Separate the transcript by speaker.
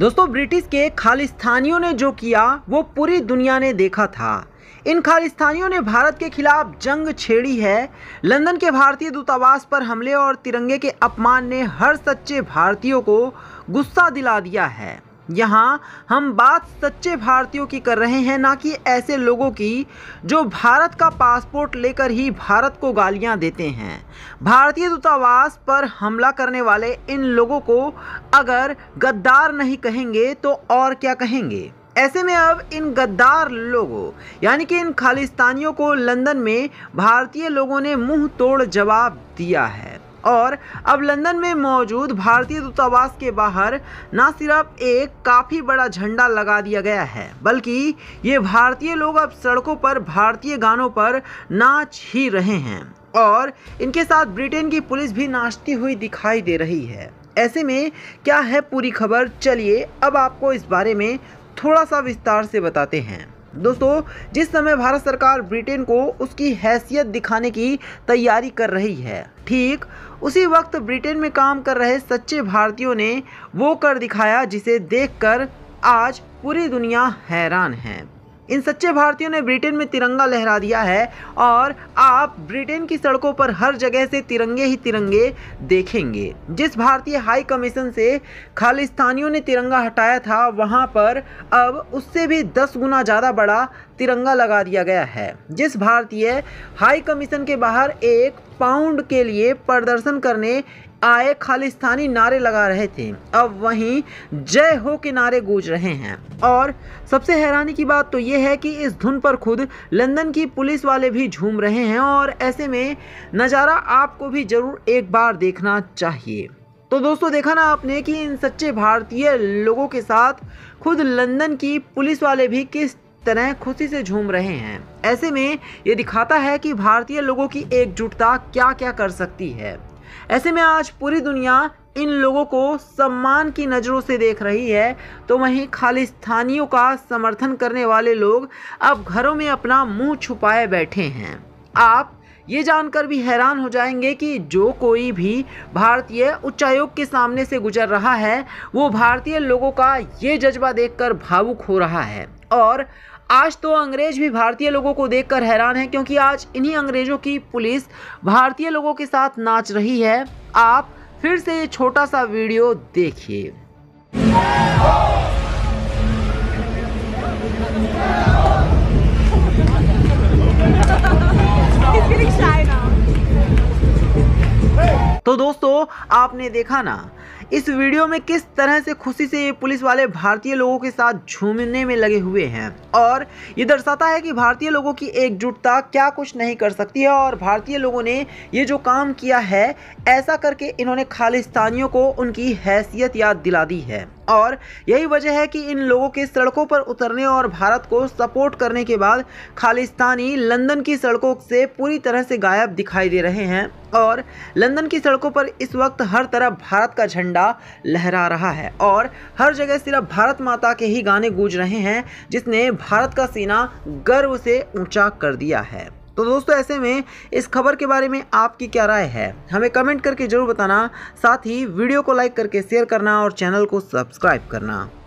Speaker 1: दोस्तों ब्रिटिश के खालिस्तानियों ने जो किया वो पूरी दुनिया ने देखा था इन खालिस्तानियों ने भारत के खिलाफ जंग छेड़ी है लंदन के भारतीय दूतावास पर हमले और तिरंगे के अपमान ने हर सच्चे भारतीयों को गुस्सा दिला दिया है यहाँ हम बात सच्चे भारतीयों की कर रहे हैं ना कि ऐसे लोगों की जो भारत का पासपोर्ट लेकर ही भारत को गालियाँ देते हैं भारतीय दूतावास पर हमला करने वाले इन लोगों को अगर गद्दार नहीं कहेंगे तो और क्या कहेंगे ऐसे में अब इन गद्दार लोगों यानी कि इन खालिस्तानियों को लंदन में भारतीय लोगों ने मुंह तोड़ जवाब दिया है और अब लंदन में मौजूद भारतीय दूतावास के बाहर न सिर्फ एक काफ़ी बड़ा झंडा लगा दिया गया है बल्कि ये भारतीय लोग अब सड़कों पर भारतीय गानों पर नाच ही रहे हैं और इनके साथ ब्रिटेन की पुलिस भी नाचती हुई दिखाई दे रही है ऐसे में क्या है पूरी खबर चलिए अब आपको इस बारे में थोड़ा सा विस्तार से बताते हैं दोस्तों जिस समय भारत सरकार ब्रिटेन को उसकी हैसियत दिखाने की तैयारी कर रही है ठीक उसी वक्त ब्रिटेन में काम कर रहे सच्चे भारतीयों ने वो कर दिखाया जिसे देखकर आज पूरी दुनिया हैरान है इन सच्चे भारतीयों ने ब्रिटेन में तिरंगा लहरा दिया है और आप ब्रिटेन की सड़कों पर हर जगह से तिरंगे ही तिरंगे देखेंगे जिस भारतीय हाई कमीशन से खालिस्तानियों ने तिरंगा हटाया था वहाँ पर अब उससे भी दस गुना ज़्यादा बड़ा तिरंगा लगा दिया गया है जिस भारतीय हाई कमीशन के बाहर एक पाउंड के लिए प्रदर्शन करने आए खालिस्तानी नारे लगा रहे थे अब वहीं जय हो के नारे गूंज रहे हैं और सबसे हैरानी की बात तो ये है कि इस धुन पर खुद लंदन की पुलिस वाले भी झूम रहे हैं और ऐसे में नज़ारा आपको भी ज़रूर एक बार देखना चाहिए तो दोस्तों देखा ना आपने कि इन सच्चे भारतीय लोगों के साथ खुद लंदन की पुलिस वाले भी किस तरह खुशी से झूम रहे हैं ऐसे में ये दिखाता है कि भारतीय लोगों की एकजुटता क्या क्या कर सकती है ऐसे में आज पूरी दुनिया इन लोगों को सम्मान की नज़रों से देख रही है तो वहीं खालिस्तानियों का समर्थन करने वाले लोग अब घरों में अपना मुंह छुपाए बैठे हैं आप ये जानकर भी हैरान हो जाएंगे कि जो कोई भी भारतीय उच्चायोग के सामने से गुजर रहा है वो भारतीय लोगों का ये जज्बा देखकर भावुक हो रहा है और आज तो अंग्रेज भी भारतीय लोगों को देखकर हैरान है क्योंकि आज इन्हीं अंग्रेजों की पुलिस भारतीय लोगों के साथ नाच रही है आप फिर से ये छोटा सा वीडियो देखिए तो दोस्तों आपने देखा ना इस वीडियो में किस तरह से खुशी से ये पुलिस वाले भारतीय लोगों के साथ झूमने में लगे हुए हैं और ये दर्शाता है कि भारतीय लोगों की एकजुटता क्या कुछ नहीं कर सकती है और भारतीय लोगों ने ये जो काम किया है ऐसा करके इन्होंने खालिस्तानियों को उनकी हैसियत याद दिला दी है और यही वजह है कि इन लोगों के सड़कों पर उतरने और भारत को सपोर्ट करने के बाद खालिस्तानी लंदन की सड़कों से पूरी तरह से गायब दिखाई दे रहे हैं और लंदन की सड़कों पर इस वक्त हर तरफ भारत का झंडा लहरा रहा है और हर जगह सिर्फ भारत माता के ही गाने गूंज रहे हैं जिसने भारत का सीना गर्व से ऊंचा कर दिया है तो दोस्तों ऐसे में इस खबर के बारे में आपकी क्या राय है हमें कमेंट करके ज़रूर बताना साथ ही वीडियो को लाइक करके शेयर करना और चैनल को सब्सक्राइब करना